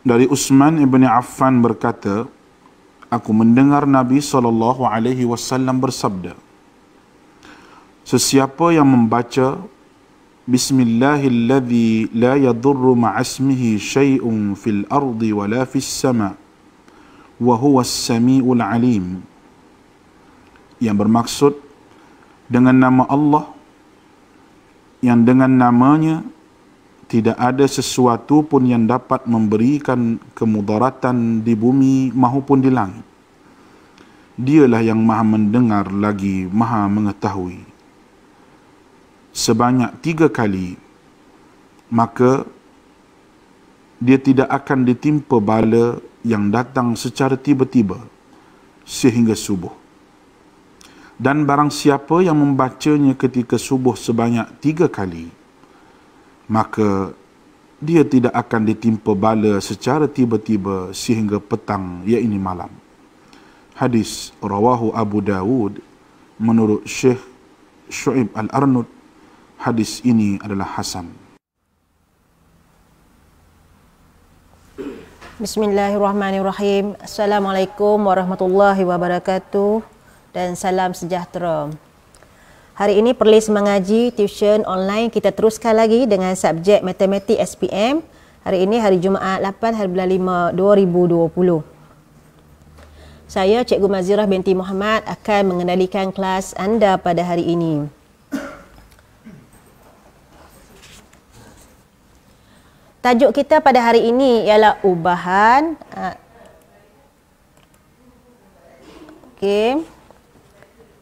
dari Utsman ibni Affan berkata, aku mendengar Nabi saw bersabda, sesiapa yang membaca Bismillahilladzi la yadurru ma'asmihi syai'un fil ardi wa la fis sama wa huwa as-sami'ul alim yang bermaksud dengan nama Allah yang dengan namanya tidak ada sesuatu pun yang dapat memberikan kemudaratan di bumi maupun di langit. Dialah yang maha mendengar lagi maha mengetahui. Sebanyak tiga kali, maka dia tidak akan ditimpa bala yang datang secara tiba-tiba sehingga subuh. Dan barang siapa yang membacanya ketika subuh sebanyak tiga kali, maka dia tidak akan ditimpa bala secara tiba-tiba sehingga petang iaitu malam. Hadis rawahu Abu Dawud menurut Syekh Shu'ib Al-Arnud hadis ini adalah hasan. Bismillahirrahmanirrahim. Assalamualaikum warahmatullahi wabarakatuh dan salam sejahtera. Hari ini Perlis mengaji tuition online kita teruskan lagi dengan subjek matematik SPM. Hari ini hari Jumaat 8 hari bulan 5 2020. Saya Cikgu Mazirah binti Muhammad akan mengendalikan kelas anda pada hari ini. Tajuk kita pada hari ini ialah ubahan. Ah. Okey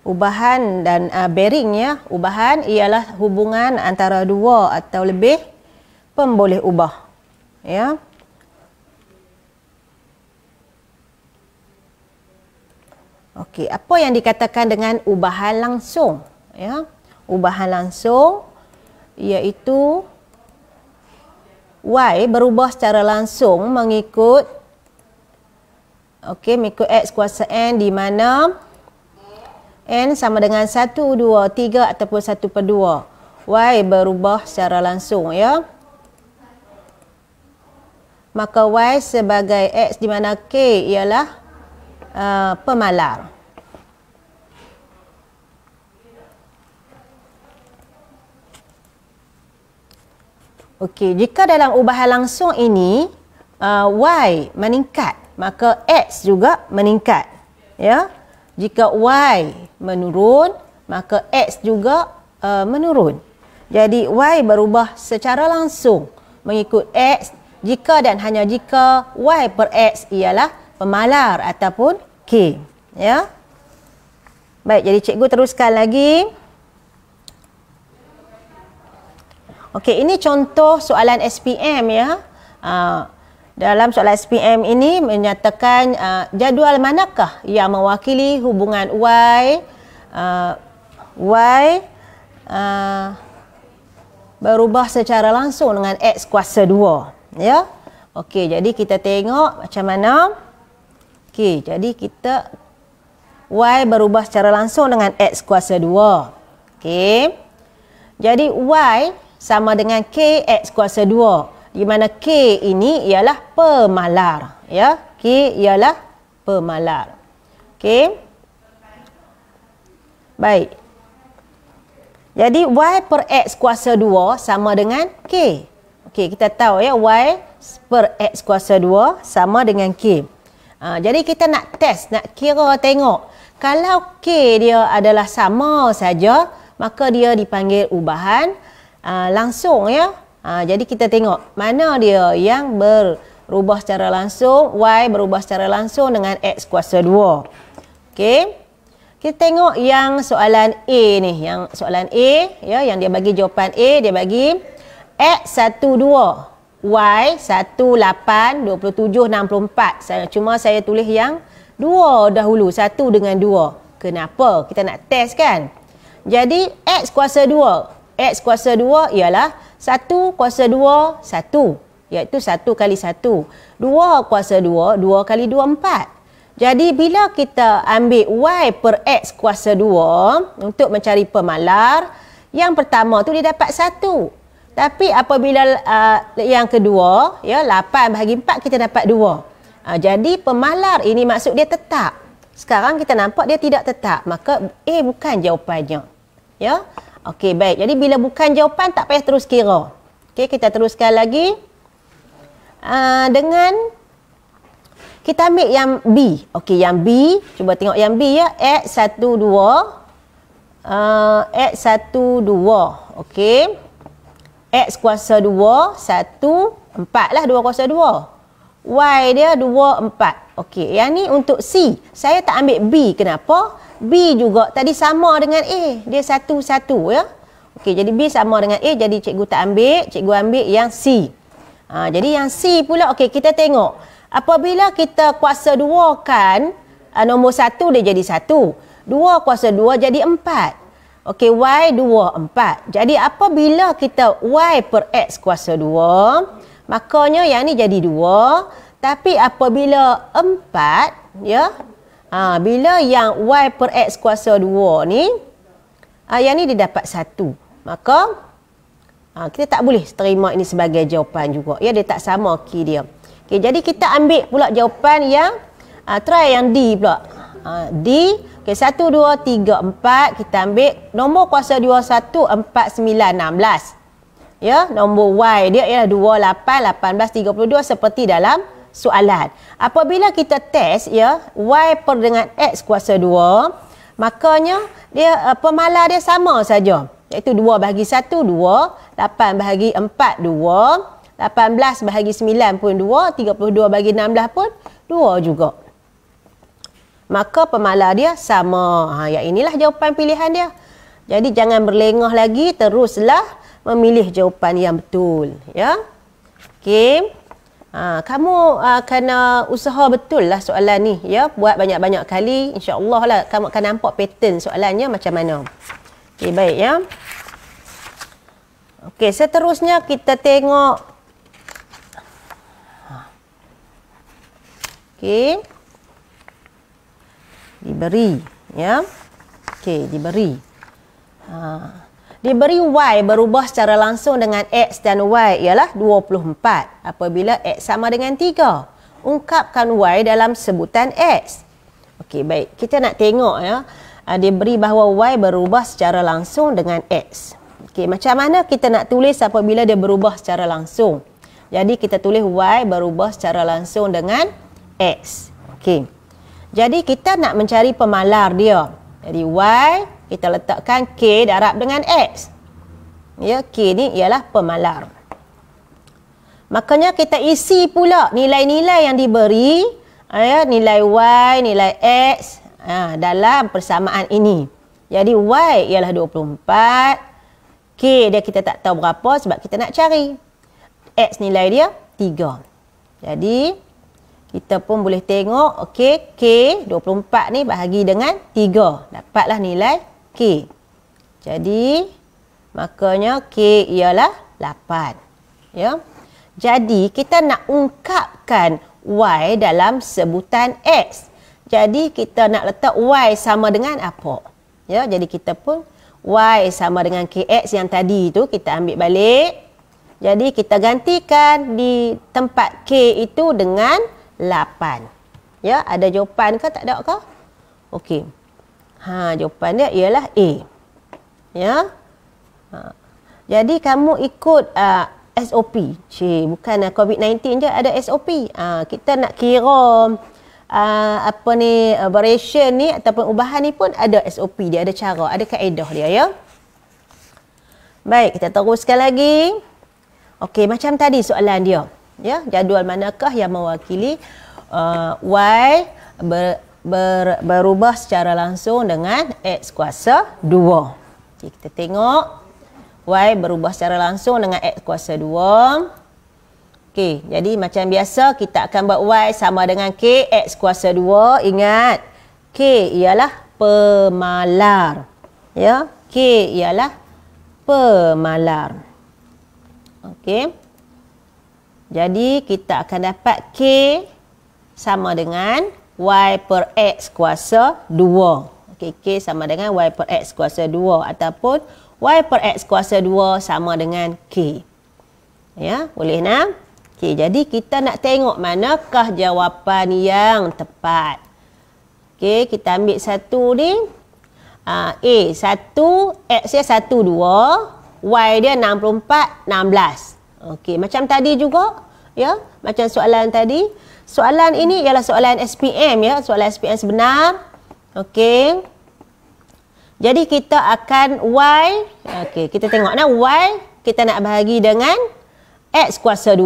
ubahan dan uh, bearing ya ubahan ialah hubungan antara dua atau lebih pemboleh ubah ya okey apa yang dikatakan dengan ubahan langsung ya ubahan langsung iaitu y berubah secara langsung mengikut okey mengikut x kuasa n di mana N sama dengan 1, 2, 3 ataupun 1 per 2. Y berubah secara langsung ya. Maka Y sebagai X di mana K ialah uh, pemalar. Okey, jika dalam ubahan langsung ini uh, Y meningkat, maka X juga meningkat. Ya. Yeah? Jika Y menurun, maka X juga uh, menurun. Jadi Y berubah secara langsung mengikut X jika dan hanya jika Y per X ialah pemalar ataupun K. Ya? Baik, jadi cikgu teruskan lagi. Okey, ini contoh soalan SPM ya. Uh, dalam soalan SPM ini menyatakan uh, jadual manakah yang mewakili hubungan Y uh, Y uh, berubah secara langsung dengan X kuasa 2 ya okey jadi kita tengok macam mana okey jadi kita Y berubah secara langsung dengan X kuasa 2 okey jadi Y sama dengan KX kuasa 2 di mana K ini ialah pemalar. Ya, K ialah pemalar. Okey. Baik. Jadi Y per X kuasa 2 sama dengan K. Okey, kita tahu ya Y per X kuasa 2 sama dengan K. Ha, jadi kita nak test, nak kira tengok. Kalau K dia adalah sama saja, maka dia dipanggil ubahan uh, langsung ya. Ha, jadi kita tengok mana dia yang berubah secara langsung. Y berubah secara langsung dengan X kuasa 2. Okey. Kita tengok yang soalan A ni. Yang soalan A. ya, Yang dia bagi jawapan A. Dia bagi X 1, 2. Y 1, 8, 27, 64 Cuma saya tulis yang 2 dahulu 1 dengan 2 Kenapa? Kita nak test kan? Jadi X kuasa 2 X kuasa 2 ialah satu kuasa dua, satu. Iaitu satu kali satu. Dua kuasa dua, dua kali dua, empat. Jadi bila kita ambil Y per X kuasa dua untuk mencari pemalar, yang pertama tu dia dapat satu. Tapi apabila uh, yang kedua, ya 8 bahagi 4 kita dapat 2. Uh, ah, jadi pemalar ini maksud dia tetap. Sekarang kita nampak dia tidak tetap. Maka eh bukan jawapannya. Ya. Okey, baik. Jadi bila bukan jawapan tak payah terus kira. Okey, kita teruskan lagi. Uh, dengan kita ambil yang B. Okey, yang B. Cuba tengok yang B ya. X12. Uh, X12. Okey. X lah, kuasa 2, 1, 4 lah 2 kuasa 2. Y dia 2, 4. Okey, yang ni untuk C. Saya tak ambil B. Kenapa? B juga tadi sama dengan A. Dia satu-satu ya. Okey, jadi B sama dengan A. Jadi cikgu tak ambil. Cikgu ambil yang C. Ha, jadi yang C pula. Okey, kita tengok. Apabila kita kuasa dua kan. Uh, ah, nombor satu dia jadi satu. Dua kuasa dua jadi empat. Okey, Y dua empat. Jadi apabila kita Y per X kuasa dua. Makanya yang ni jadi dua. Tapi apabila empat. Ya. Ha, bila yang y per x kuasa 2 ni, ha, yang ni dia dapat 1. Maka, ha, kita tak boleh terima ini sebagai jawapan juga. Ya, dia tak sama key dia. Okay, jadi, kita ambil pula jawapan yang, ha, try yang D pula. Ha, D, okay, 1, 2, 3, 4, kita ambil nombor kuasa 2, 1, 4, 9, 16. Ya, nombor Y dia ialah 2, 8, 18, 32 seperti dalam soalan. Apabila kita test ya y per dengan x kuasa 2, makanya dia uh, pemalar dia sama saja. iaitu 2 bahagi 1 2, 8 bahagi 4 2, 18 bahagi 9 pun 2, 32 bahagi 16 pun 2 juga. Maka pemalar dia sama. Ha ya inilah jawapan pilihan dia. Jadi jangan berlengah lagi teruslah memilih jawapan yang betul ya. Okey. Ha, kamu uh, kena usaha betul lah soalan ni. Ya, buat banyak-banyak kali. InsyaAllah lah kamu akan nampak pattern soalannya macam mana. Okey, baik ya. Okey, seterusnya kita tengok. Okey. Diberi. Ya. Okey, diberi. Haa diberi Y berubah secara langsung dengan X dan Y ialah 24 apabila X sama dengan 3. Ungkapkan Y dalam sebutan X. Okey, baik. Kita nak tengok ya. Ah, diberi bahawa Y berubah secara langsung dengan X. Okey, macam mana kita nak tulis apabila dia berubah secara langsung? Jadi, kita tulis Y berubah secara langsung dengan X. Okey. Jadi, kita nak mencari pemalar dia. Jadi, Y kita letakkan K darab dengan X. Ya, K ni ialah pemalar. Makanya kita isi pula nilai-nilai yang diberi, ya, nilai Y, nilai X ya, dalam persamaan ini. Jadi Y ialah 24, K dia kita tak tahu berapa sebab kita nak cari. X nilai dia 3. Jadi kita pun boleh tengok, okay, K 24 ni bahagi dengan 3. Dapatlah nilai K. Jadi, makanya K ialah 8. Ya? Jadi, kita nak ungkapkan Y dalam sebutan X. Jadi, kita nak letak Y sama dengan apa? Ya, jadi, kita pun Y sama dengan KX yang tadi itu kita ambil balik. Jadi, kita gantikan di tempat K itu dengan 8. Ya, ada jawapan ke tak ada ke? Okey. Ha, jawapan dia ialah A. Ya. Ha. Jadi kamu ikut uh, ah, SOP. Cik, bukan uh, ah, COVID-19 je ada SOP. Ha, ah, kita nak kira uh, apa ni variation ni ataupun ubahan ni pun ada SOP dia, ada cara, ada kaedah dia ya. Baik, kita teruskan lagi. Okey, macam tadi soalan dia. Ya, jadual manakah yang mewakili uh, Y ber, ber, berubah secara langsung dengan X kuasa 2. Okay, kita tengok Y berubah secara langsung dengan X kuasa 2. Okey, jadi macam biasa kita akan buat Y sama dengan k x kuasa 2. Ingat, K ialah pemalar. Ya, K ialah pemalar. Okey. Jadi kita akan dapat K sama dengan Y per X kuasa 2 okay, K sama dengan Y per X kuasa 2 Ataupun Y per X kuasa 2 sama dengan K Ya, boleh nak? Okay, jadi kita nak tengok manakah jawapan yang tepat Okay, kita ambil satu ni uh, A, 1, X dia 1, 2 Y dia 64, 16 Okay, macam tadi juga Ya, macam soalan tadi Soalan ini ialah soalan SPM ya, soalan SPM sebenar. Okey. Jadi kita akan y okey, kita tengoklah y kita nak bahagi dengan x kuasa 2.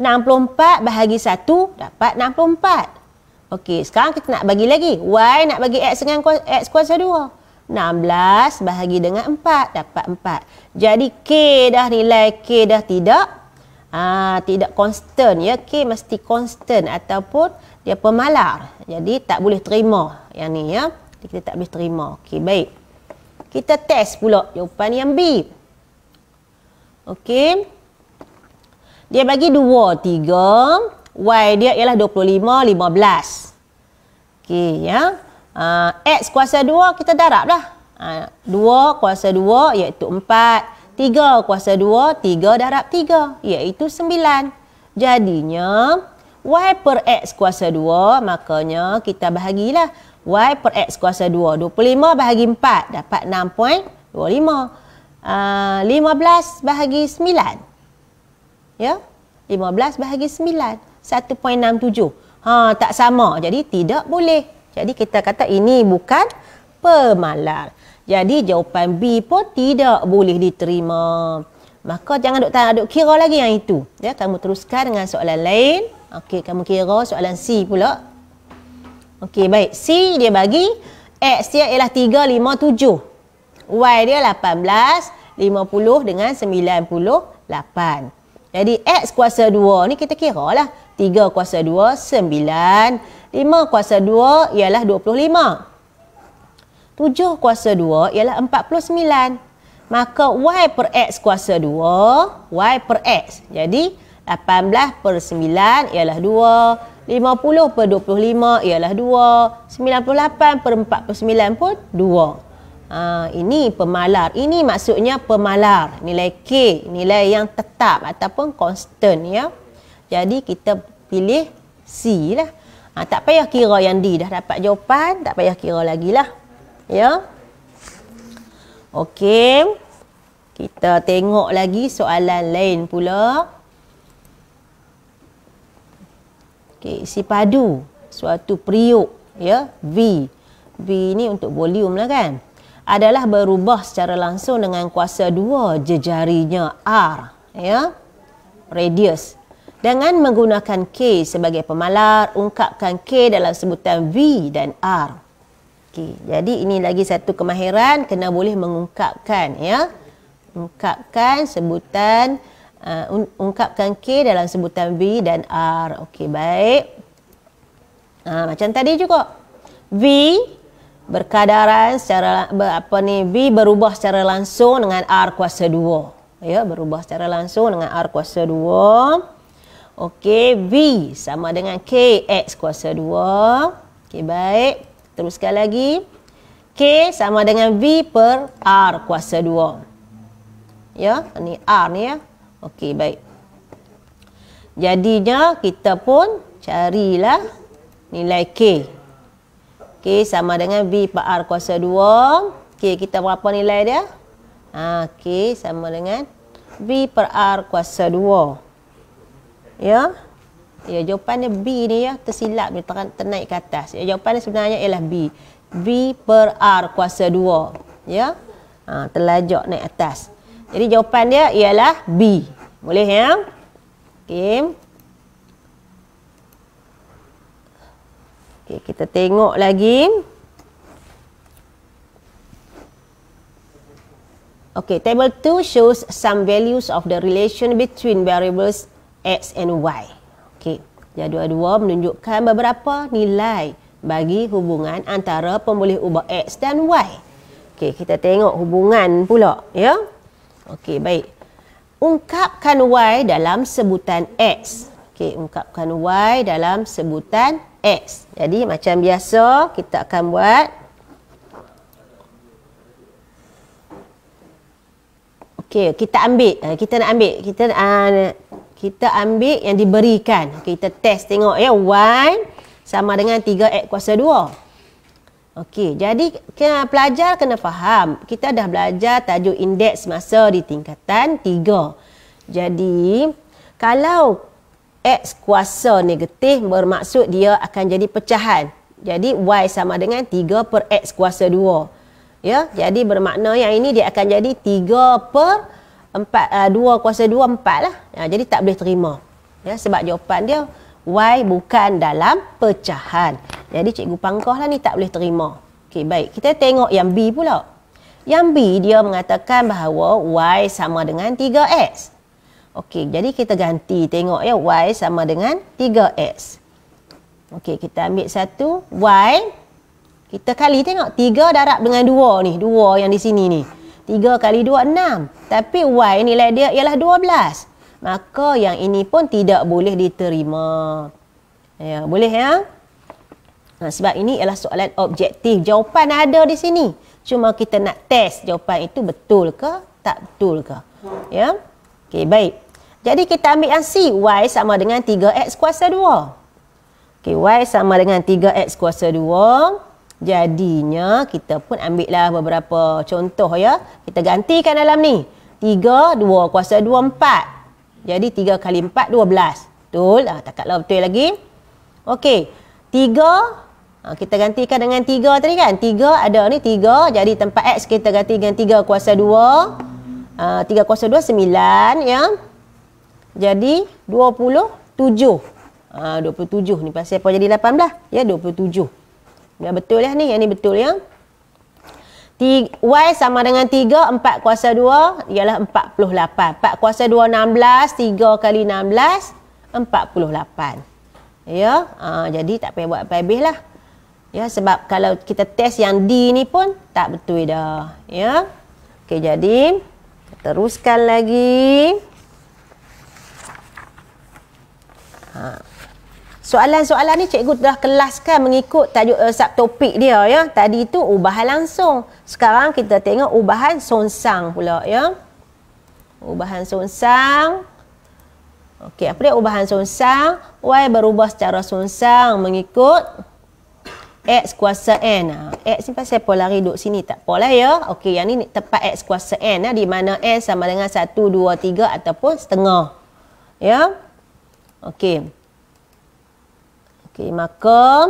64 bahagi 1 dapat 64. Okey, sekarang kita nak bagi lagi. Y nak bagi X dengan kuasa, X kuasa 2. 16 bahagi dengan 4. Dapat 4. Jadi K dah nilai K dah tidak Aa, ah, tidak constant ya K mesti constant ataupun dia pemalar jadi tak boleh terima yang ni ya kita tak boleh terima okey baik kita test pula jawapan yang B okey dia bagi 2 3 y dia ialah 25 15 okey ya Aa, ah, x kuasa 2 kita darablah 2 ah, kuasa 2 iaitu 4 3 kuasa 2, 3 darab 3 iaitu 9. Jadinya y per x kuasa 2 makanya kita bahagilah y per x kuasa 2. 25 bahagi 4 dapat 6.25. Uh, 15 bahagi 9. Ya, 15 bahagi 9. 1.67. Ha, tak sama. Jadi tidak boleh. Jadi kita kata ini bukan pemalar. Jadi jawapan B pun tidak boleh diterima. Maka jangan duk tanya duk kira lagi yang itu. Ya, kamu teruskan dengan soalan lain. Okey, kamu kira soalan C pula. Okey, baik. C dia bagi X dia ialah 357. Y dia 18, 50 dengan 98. Jadi X kuasa 2 ni kita kira lah. 3 kuasa 2, 9. 5 kuasa 2 ialah 25. 7 kuasa 2 ialah 49. Maka Y per X kuasa 2, Y per X. Jadi 18 per 9 ialah 2, 50 per 25 ialah 2, 98 per 49 pun 2. Ha, ini pemalar. Ini maksudnya pemalar. Nilai K, nilai yang tetap ataupun constant ya. Jadi kita pilih C lah. Ha, tak payah kira yang D dah dapat jawapan, tak payah kira lagi lah ya. Okey. Kita tengok lagi soalan lain pula. Okey, si padu suatu periuk ya, V. V ni untuk volume lah kan. Adalah berubah secara langsung dengan kuasa dua jejarinya R ya. Radius. Dengan menggunakan K sebagai pemalar, ungkapkan K dalam sebutan V dan R. Okey, jadi ini lagi satu kemahiran kena boleh mengungkapkan ya. Ungkapkan sebutan uh, ungkapkan K dalam sebutan V dan R. Okey, baik. Uh, macam tadi juga. V berkadaran secara ber, apa ni? V berubah secara langsung dengan R kuasa 2. Ya, berubah secara langsung dengan R kuasa 2. Okey, V sama dengan KX kuasa 2. Okey, baik. Teruskan lagi. K sama dengan V per R kuasa 2. Ya, ni R ni ya. Okey, baik. Jadinya kita pun carilah nilai K. K sama dengan V per R kuasa 2. K kita berapa nilai dia? Ha, K sama dengan V per R kuasa 2. Ya, Ya, jawapannya B ni ya tersilap ni ter- ternaik ke atas. Ya, jawapannya sebenarnya ialah B. B per R kuasa 2. Ya. Ha, terlajak naik atas. Jadi jawapan dia ialah B. Boleh ya? Okey. Okey, kita tengok lagi. Okey, table 2 shows some values of the relation between variables x and y. Jadual dua menunjukkan beberapa nilai bagi hubungan antara pemboleh ubah X dan Y. Okey, kita tengok hubungan pula, ya. Okey, baik. Ungkapkan Y dalam sebutan X. Okey, ungkapkan Y dalam sebutan X. Jadi, macam biasa, kita akan buat. Okey, kita ambil. Ha, kita nak ambil. Kita nak... Uh, kita ambil yang diberikan. Kita test tengok ya. 1 sama dengan 3x kuasa 2. Okey, jadi kena pelajar kena faham. Kita dah belajar tajuk indeks masa di tingkatan 3. Jadi, kalau x kuasa negatif bermaksud dia akan jadi pecahan. Jadi, y sama dengan 3 per x kuasa 2. Ya, jadi bermakna yang ini dia akan jadi 3 per empat uh, dua kuasa dua empat lah. Ya, jadi tak boleh terima. Ya, sebab jawapan dia Y bukan dalam pecahan. Jadi cikgu pangkah lah ni tak boleh terima. Okey baik. Kita tengok yang B pula. Yang B dia mengatakan bahawa Y sama dengan 3X. Okey jadi kita ganti tengok ya Y sama dengan 3X. Okey kita ambil satu Y. Kita kali tengok 3 darab dengan 2 ni. 2 yang di sini ni. Tiga kali dua, enam. Tapi Y nilai dia ialah dua belas. Maka yang ini pun tidak boleh diterima. Ya, boleh ya? Nah, ha, sebab ini ialah soalan objektif. Jawapan ada di sini. Cuma kita nak test jawapan itu betul ke tak betul ke. Ya? Okey, baik. Jadi kita ambil yang C. Y sama dengan 3X kuasa 2. Okey, Y sama dengan 3X kuasa 2. Jadinya kita pun ambillah beberapa contoh ya. Kita gantikan dalam ni. 3, 2 kuasa 2, 4. Jadi 3 kali 4, 12. Betul? Ah, tak kalah betul lagi. Okey. 3, ha, ah, kita gantikan dengan 3 tadi kan. 3 ada ni 3. Jadi tempat X kita ganti dengan 3 kuasa 2. Ha, 3 kuasa 2, 9 ya. Jadi 27. Ha, 27 ni pasal apa jadi 18? Ya, 27. 27. Dah ya, betul lah ni. Yang ni betul ya. Y sama dengan 3, 4 kuasa 2 ialah 48. 4 kuasa 2, 16. 3 kali 16, 48. Ya, aa, ha, jadi tak payah buat habis lah. Ya, sebab kalau kita test yang D ni pun tak betul dah. Ya, okay, jadi teruskan lagi. Ya. soalan-soalan ni cikgu dah kelaskan mengikut tajuk uh, eh, topik dia ya. Tadi tu ubahan langsung. Sekarang kita tengok ubahan sonsang pula ya. Ubahan sonsang. Okey, apa dia ubahan sonsang? Y berubah secara sonsang mengikut X kuasa N. Ha, X ni pasal polari duduk sini. Tak apalah ya. Okey, yang ni tepat X kuasa N. Ha, di mana N sama dengan 1, 2, 3 ataupun setengah. Ya. Okey. Okey, maka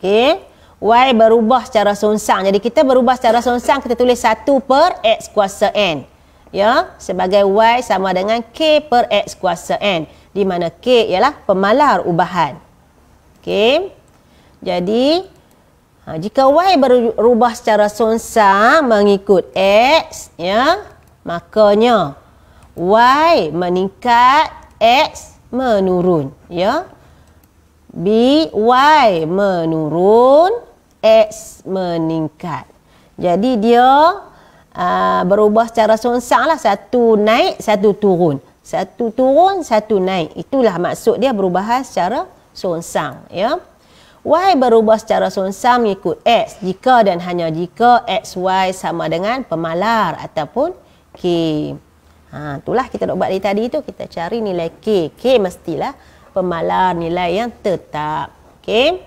okey, y berubah secara songsang. Jadi kita berubah secara songsang kita tulis 1 per x kuasa n. Ya, sebagai y sama dengan k per x kuasa n di mana k ialah pemalar ubahan. Okey. Jadi ha, jika y berubah secara songsang mengikut x ya, makanya y meningkat x menurun ya B, Y menurun, X meningkat. Jadi dia aa, ah, berubah secara sonsang lah. Satu naik, satu turun. Satu turun, satu naik. Itulah maksud dia berubah secara sonsang. Ya? Y berubah secara sonsang mengikut X. Jika dan hanya jika X, Y sama dengan pemalar ataupun K. Ha, itulah kita nak buat tadi tu. Kita cari nilai K. K mestilah pemalar nilai yang tetap. Okey.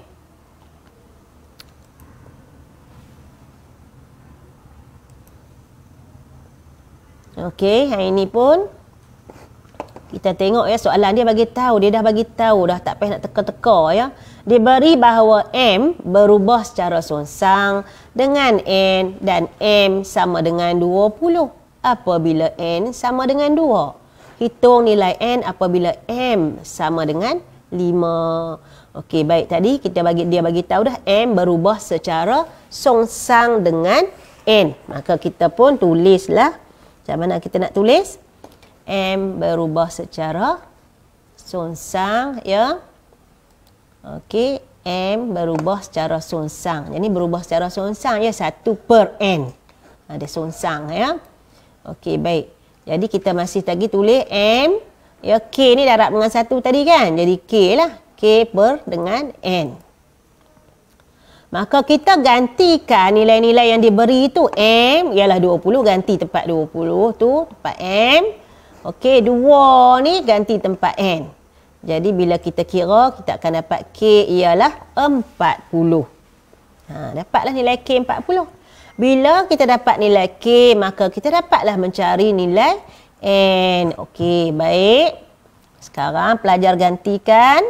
Okey, hari ini pun kita tengok ya soalan dia bagi tahu, dia dah bagi tahu dah tak payah nak teka-teka ya. Dia beri bahawa M berubah secara sonsang dengan N dan M sama dengan 20 apabila N sama dengan 2 hitung nilai n apabila m sama dengan 5. Okey, baik tadi kita bagi dia bagi tahu dah m berubah secara songsang dengan n. Maka kita pun tulislah. Macam mana kita nak tulis? m berubah secara songsang ya. Okey, m berubah secara songsang. Jadi berubah secara songsang ya 1 per n. Ada ha, songsang ya. Okey, baik. Jadi kita masih lagi tulis M. Ya K ni darab dengan satu tadi kan. Jadi K lah. K per dengan N. Maka kita gantikan nilai-nilai yang diberi tu M. Ialah 20 ganti tempat 20 tu tempat M. Okey 2 ni ganti tempat N. Jadi bila kita kira kita akan dapat K ialah 40. Ha, dapatlah nilai K 40. Bila kita dapat nilai K, maka kita dapatlah mencari nilai N. Okey, baik. Sekarang pelajar gantikan.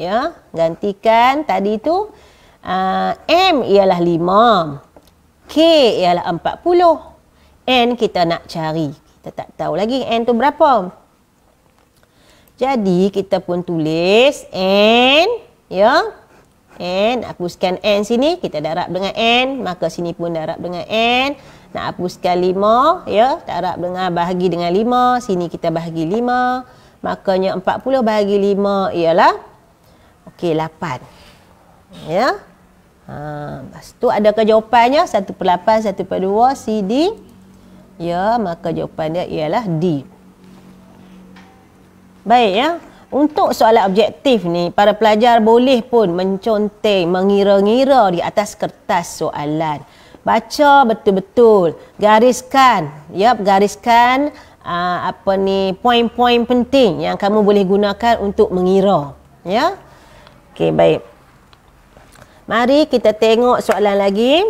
Ya, gantikan tadi tu. Uh, M ialah 5. K ialah 40. N kita nak cari. Kita tak tahu lagi N tu berapa. Jadi, kita pun tulis N. Ya, N, hapuskan N sini, kita darab dengan N, maka sini pun darab dengan N. Nak hapuskan 5, ya, darab dengan bahagi dengan 5, sini kita bahagi 5. Makanya 40 bahagi 5 ialah okey 8. Ya. Ha, lepas tu ada jawapannya 1 per 8, 1 per 2, C, D. Ya, maka jawapan dia ialah D. Baik ya. Untuk soalan objektif ni, para pelajar boleh pun menconteng, mengira-ngira di atas kertas soalan. Baca betul-betul, gariskan, ya, yep, gariskan aa, ah, apa ni poin-poin penting yang kamu boleh gunakan untuk mengira, ya. Yeah? Okey, baik. Mari kita tengok soalan lagi.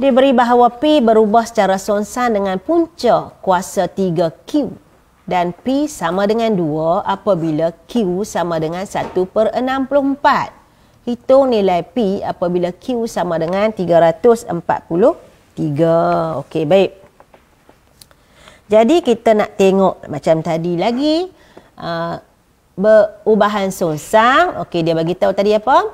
Diberi bahawa P berubah secara sonsan dengan punca kuasa 3Q dan P sama dengan 2 apabila Q sama dengan 1 per 64. Hitung nilai P apabila Q sama dengan 343. Okey, baik. Jadi kita nak tengok macam tadi lagi uh, berubahan songsang. Okey, dia bagi tahu tadi apa?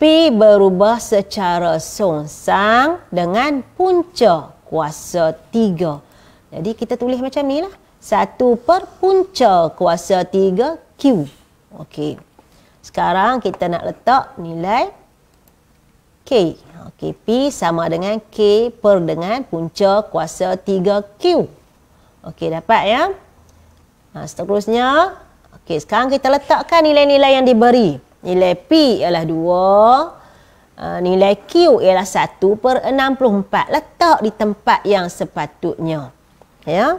P berubah secara songsang dengan punca kuasa 3. Jadi kita tulis macam ni lah satu per punca kuasa tiga Q. Okey. Sekarang kita nak letak nilai K. Okey, P sama dengan K per dengan punca kuasa tiga Q. Okey, dapat ya? Nah, ha, seterusnya. Okey, sekarang kita letakkan nilai-nilai yang diberi. Nilai P ialah dua, ha, nilai Q ialah satu per enam puluh empat. Letak di tempat yang sepatutnya. Ya. Yeah.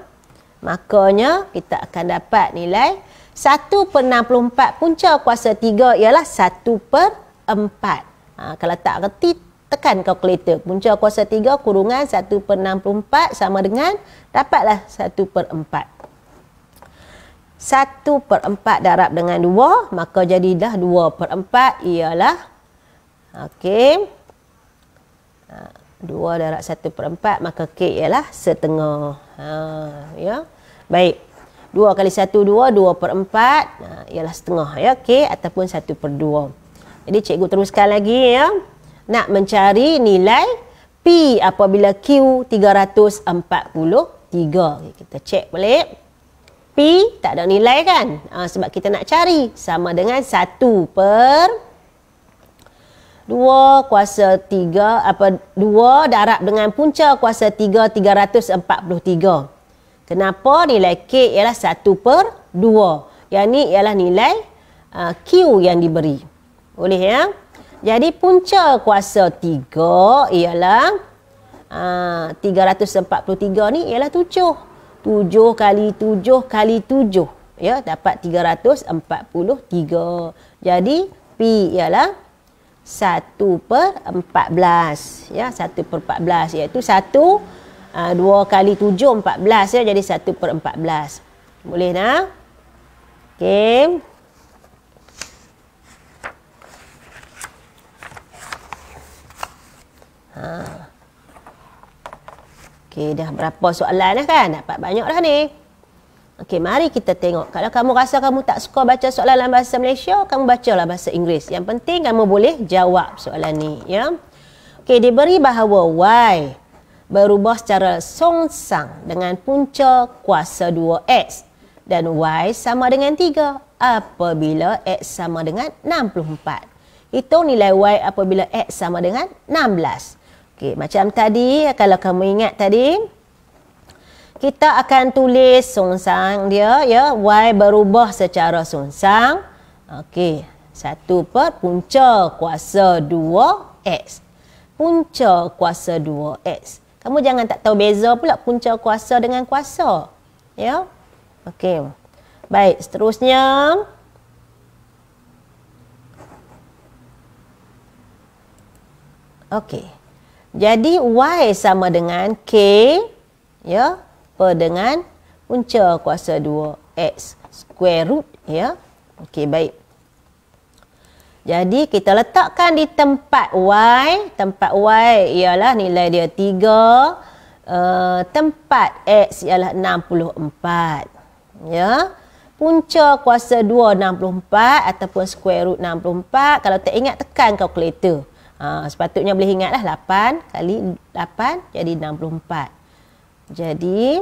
Makanya kita akan dapat nilai 1 per 64 punca kuasa 3 ialah 1 per 4. Ha, kalau tak reti, tekan kalkulator. Punca kuasa 3 kurungan 1 per 64 sama dengan dapatlah 1 per 4. 1 per 4 darab dengan 2, maka jadilah 2 per 4 ialah okay, ha, 2 darab 1 per 4 maka kek ialah setengah. Ha, ya. Baik. 2 kali 1, 2, 2 per 4 ha, ialah setengah ya, k ataupun 1 per 2. Jadi cikgu teruskan lagi ya. Nak mencari nilai P apabila Q 343. Okay, kita cek balik. P tak ada nilai kan? Ha, sebab kita nak cari sama dengan 1 per dua kuasa tiga apa dua darab dengan punca kuasa tiga tiga ratus empat puluh tiga. Kenapa nilai k ialah satu per dua? Yang ni ialah nilai uh, q yang diberi. Boleh ya? Jadi punca kuasa tiga ialah uh, tiga ratus empat puluh tiga ni ialah tujuh. Tujuh kali tujuh kali tujuh. Ya, dapat tiga ratus empat puluh tiga. Jadi P ialah satu per empat belas, ya satu per empat belas, iaitu satu ah, dua kali 7 14 ya jadi satu per empat belas. boleh nak ok ha. ok dah berapa soalan dah kan dapat banyak dah ni Okey, mari kita tengok. Kalau kamu rasa kamu tak suka baca soalan dalam bahasa Malaysia, kamu bacalah bahasa Inggeris. Yang penting kamu boleh jawab soalan ni, ya. Okey, diberi bahawa Y berubah secara songsang dengan punca kuasa 2X dan Y sama dengan 3 apabila X sama dengan 64. Hitung nilai Y apabila X sama dengan 16. Okey, macam tadi, kalau kamu ingat tadi, kita akan tulis sungsang dia ya y berubah secara sungsang okey satu per punca kuasa 2x punca kuasa 2x kamu jangan tak tahu beza pula punca kuasa dengan kuasa ya okey baik seterusnya okey jadi y sama dengan k ya per dengan punca kuasa 2x square root ya. Okey baik. Jadi kita letakkan di tempat y, tempat y ialah nilai dia 3, uh, eh, tempat x ialah 64. Ya. Punca kuasa 2 64 ataupun square root 64 kalau tak ingat tekan kalkulator. Ha, sepatutnya boleh ingatlah 8 kali 8 jadi 64. Jadi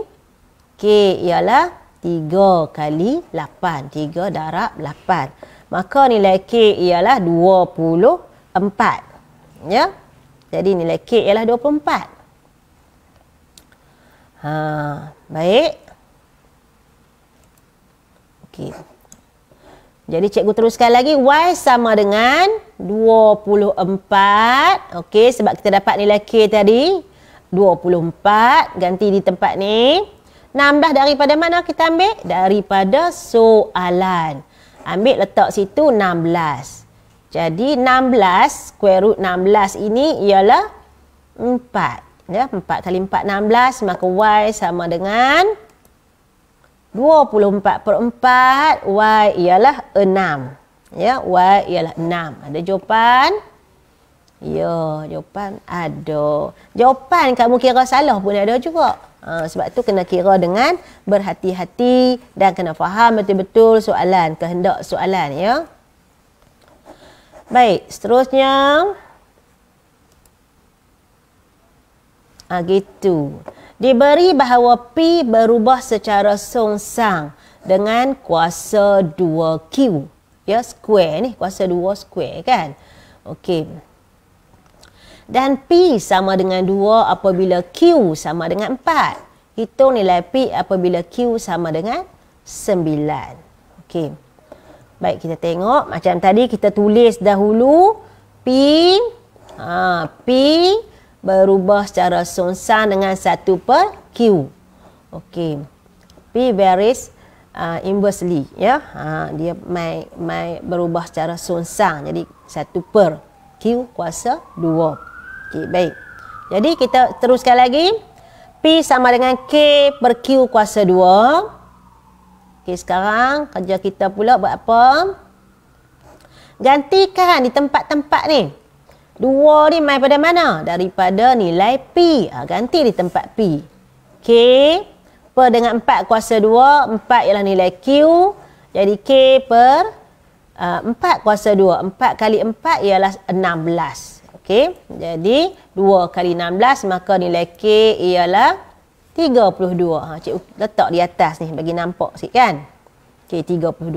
K ialah 3 kali 8. 3 darab 8. Maka nilai K ialah 24. Ya. Jadi nilai K ialah 24. Ha, baik. Okey. Jadi cikgu teruskan lagi Y sama dengan 24. Okey sebab kita dapat nilai K tadi. 24 ganti di tempat ni. Nambah daripada mana kita ambil? Daripada soalan. Ambil letak situ 16. Jadi 16 square root 16 ini ialah 4. Ya, 4 kali 4 16 maka y sama dengan 24 per 4 y ialah 6. Ya, y ialah 6. Ada jawapan Ya, jawapan ada. Jawapan kamu kira salah pun ada juga. Ha, sebab tu kena kira dengan berhati-hati dan kena faham betul-betul soalan, kehendak soalan ya. Baik, seterusnya. Ha, gitu. Diberi bahawa P berubah secara songsang dengan kuasa 2Q. Ya, square ni. Kuasa 2 square kan. Okey. Dan P sama dengan 2 apabila Q sama dengan 4. Hitung nilai P apabila Q sama dengan 9. Okey. Baik, kita tengok. Macam tadi kita tulis dahulu. P. Ha, P berubah secara sonsan dengan 1 per Q. Okey. P varies uh, inversely. ya. Ha, dia mai, mai berubah secara sonsan. Jadi 1 per Q kuasa 2. Okey, baik. Jadi kita teruskan lagi. P sama dengan K per Q kuasa 2. Okey, sekarang kerja kita pula buat apa? Gantikan di tempat-tempat ni. 2 ni main pada mana? Daripada nilai P. Ha, ganti di tempat P. K per dengan 4 kuasa 2. 4 ialah nilai Q. Jadi K per uh, ah, 4 kuasa 2. 4 kali 4 ialah 16. 16. Okey, jadi 2 kali 16 maka nilai K ialah 32. Ha, cikgu letak di atas ni bagi nampak sikit kan. Okey, 32.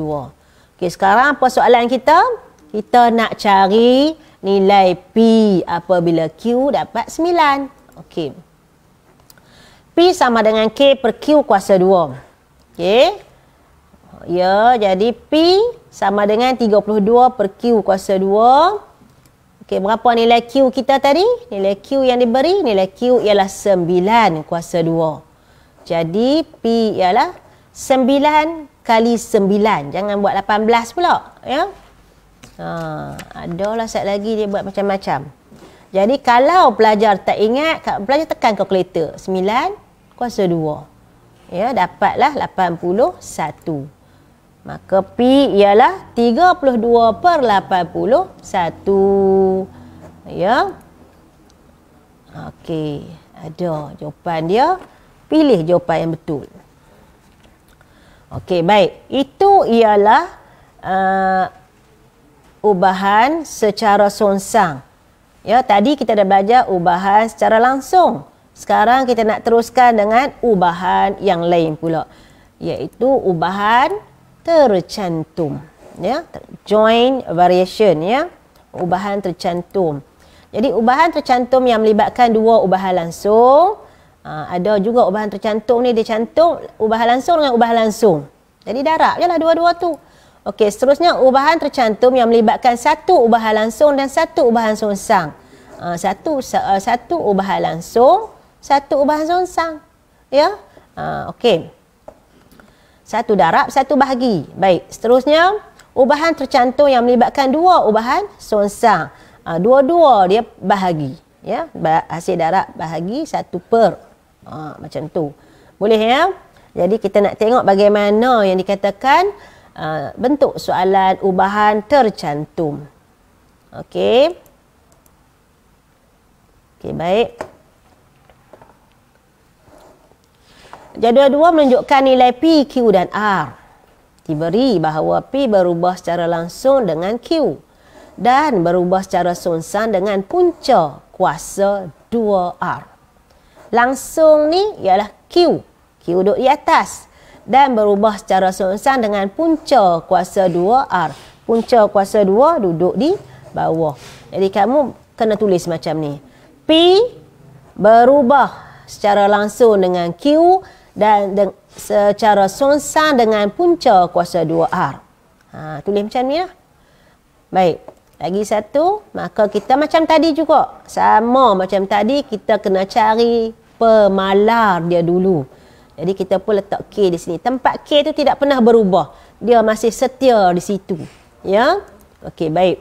Okey, sekarang apa soalan kita? Kita nak cari nilai P apabila Q dapat 9. Okey. P sama dengan K per Q kuasa 2. Okey. Ya, jadi P sama dengan 32 per Q kuasa 2. Okey, berapa nilai Q kita tadi? Nilai Q yang diberi, nilai Q ialah 9 kuasa 2. Jadi, P ialah 9 kali 9. Jangan buat 18 pula. Ya? Ha, lah set lagi dia buat macam-macam. Jadi, kalau pelajar tak ingat, pelajar tekan kalkulator. 9 kuasa 2. Ya, dapatlah 81. Maka pi ialah 32 per 81. Ya. Okey. Ada jawapan dia. Pilih jawapan yang betul. Okey, baik. Itu ialah uh, ubahan secara sonsang. Ya, tadi kita dah belajar ubahan secara langsung. Sekarang kita nak teruskan dengan ubahan yang lain pula. Iaitu ubahan tercantum ya join variation ya ubahan tercantum jadi ubahan tercantum yang melibatkan dua ubahan langsung ha, ada juga ubahan tercantum ni dia cantum ubahan langsung dengan ubahan langsung jadi darab jelah dua-dua tu okey seterusnya ubahan tercantum yang melibatkan satu ubahan langsung dan satu ubahan songsang ha, satu satu ubahan langsung satu ubahan songsang ya ha, okey satu darab, satu bahagi. Baik, seterusnya, ubahan tercantum yang melibatkan dua ubahan sonsang. Uh, dua-dua dia bahagi. Ya, hasil darab bahagi satu per. Uh, macam tu. Boleh ya? Jadi kita nak tengok bagaimana yang dikatakan uh, bentuk soalan ubahan tercantum. Okey. Okey, baik. Baik. Jadual dua menunjukkan nilai P, Q dan R. Diberi bahawa P berubah secara langsung dengan Q dan berubah secara sonsan dengan punca kuasa 2R. Langsung ni ialah Q. Q duduk di atas dan berubah secara sonsan dengan punca kuasa 2R. Punca kuasa 2 duduk di bawah. Jadi kamu kena tulis macam ni. P berubah secara langsung dengan Q dan de- secara songsang dengan punca kuasa 2R. Ha, tulis macam ni lah. Baik. Lagi satu, maka kita macam tadi juga. Sama macam tadi, kita kena cari pemalar dia dulu. Jadi kita pun letak K di sini. Tempat K tu tidak pernah berubah. Dia masih setia di situ. Ya? Okey, baik.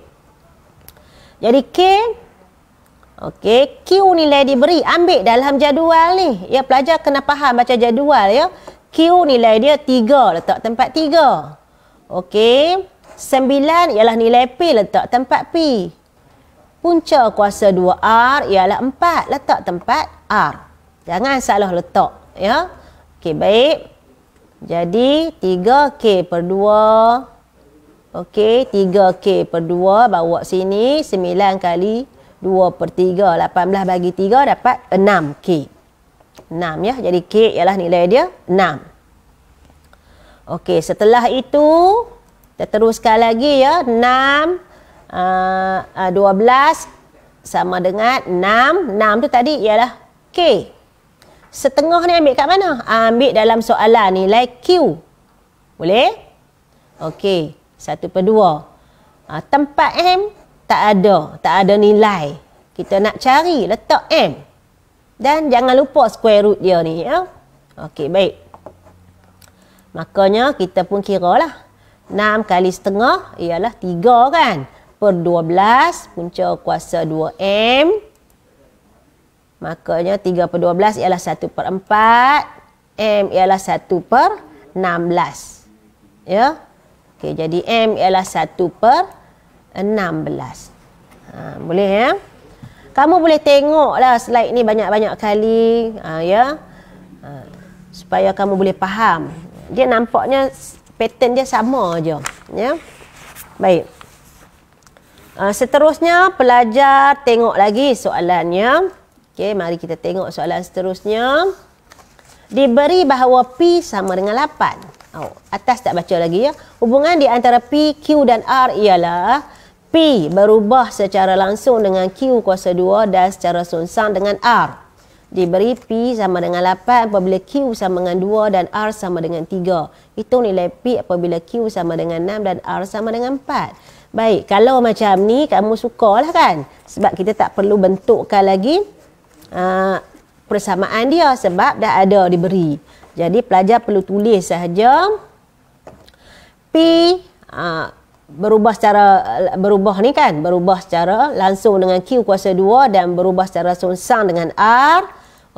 Jadi K Okey, Q nilai diberi. Ambil dalam jadual ni. Ya, pelajar kena faham baca jadual ya. Q nilai dia 3, letak tempat 3. Okey. 9 ialah nilai P, letak tempat P. Punca kuasa 2R ialah 4, letak tempat R. Jangan salah letak ya. Okey, baik. Jadi 3K per 2. Okey, 3K per 2 bawa sini 9 kali 2 per 3, 18 bagi 3 dapat 6K. 6 ya, jadi K ialah nilai dia 6. Okey, setelah itu, kita teruskan lagi ya, 6, uh, uh, 12 sama dengan 6, 6 tu tadi ialah K. Setengah ni ambil kat mana? Ah, ambil dalam soalan nilai Q. Boleh? Okey, 1 per 2. Ah, tempat M, tak ada, tak ada nilai. Kita nak cari, letak M. Dan jangan lupa square root dia ni. Ya? Okey, baik. Makanya kita pun kira lah. 6 kali setengah ialah 3 kan. Per 12 punca kuasa 2M. Makanya 3 per 12 ialah 1 per 4. M ialah 1 per 16. Ya? Okey, jadi M ialah 1 per 16. 16. Ha, boleh ya? Kamu boleh tengoklah slide ni banyak-banyak kali ha, ya. Ha, supaya kamu boleh faham. Dia nampaknya pattern dia sama aje. Ya. Baik. Ha, seterusnya pelajar tengok lagi soalannya. Okey, mari kita tengok soalan seterusnya. Diberi bahawa P sama dengan 8. Oh, atas tak baca lagi ya. Hubungan di antara P, Q dan R ialah P berubah secara langsung dengan Q kuasa 2 dan secara sunsang dengan R. Diberi P sama dengan 8 apabila Q sama dengan 2 dan R sama dengan 3. itu nilai P apabila Q sama dengan 6 dan R sama dengan 4. Baik, kalau macam ni kamu sukalah kan? Sebab kita tak perlu bentukkan lagi uh, persamaan dia sebab dah ada diberi. Jadi pelajar perlu tulis sahaja P... Uh, berubah secara berubah ni kan berubah secara langsung dengan Q kuasa 2 dan berubah secara sungsang dengan R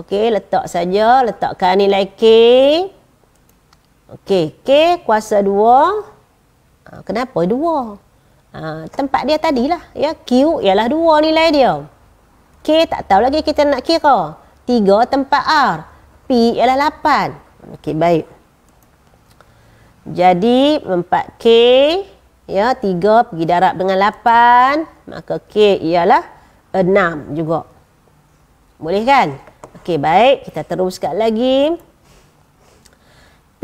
okey letak saja letakkan nilai K okey K kuasa 2 ah, kenapa 2 Ha, ah, tempat dia tadilah ya Q ialah 2 nilai dia K tak tahu lagi kita nak kira 3 tempat R P ialah 8 okey baik jadi 4K Ya, tiga pergi darab dengan lapan. Maka K ialah enam juga. Boleh kan? Okey, baik. Kita teruskan lagi.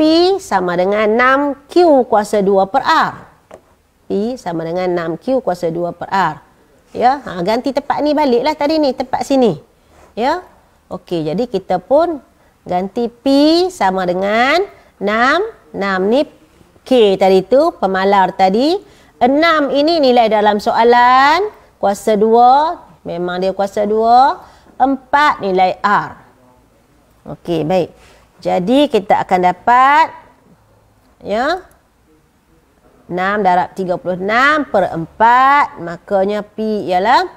P sama dengan 6Q kuasa 2 per R. P sama dengan 6Q kuasa 2 per R. Ya, ha, ganti tempat ni baliklah tadi ni. Tempat sini. Ya. Okey, jadi kita pun ganti P sama dengan 6. 6 ni Okey, tadi tu, pemalar tadi. Enam ini nilai dalam soalan. Kuasa dua, memang dia kuasa dua. Empat nilai R. Okey, baik. Jadi kita akan dapat ya 6 darab 36 per 4 makanya P ialah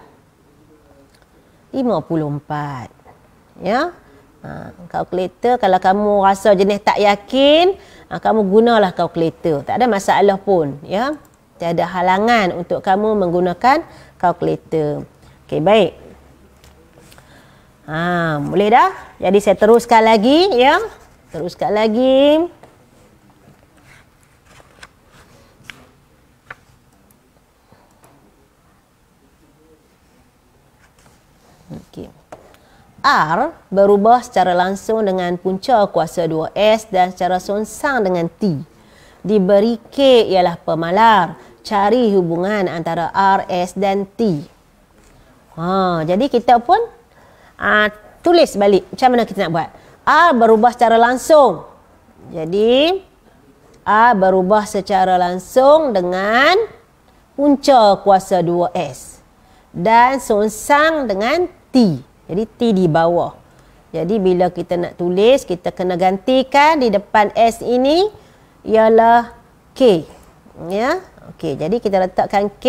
54 ya ha, kalkulator kalau kamu rasa jenis tak yakin ha, kamu gunalah kalkulator tak ada masalah pun ya tak ada halangan untuk kamu menggunakan kalkulator okey baik ha boleh dah jadi saya teruskan lagi ya teruskan lagi Okay. R berubah secara langsung dengan punca kuasa 2S dan secara sonsang dengan T. Diberi K ialah pemalar. Cari hubungan antara R, S dan T. Ha, jadi kita pun uh, tulis balik macam mana kita nak buat. R berubah secara langsung. Jadi R berubah secara langsung dengan punca kuasa 2S. Dan sonsang dengan T. T. Jadi T di bawah. Jadi bila kita nak tulis, kita kena gantikan di depan S ini ialah K. Ya. Okey, jadi kita letakkan K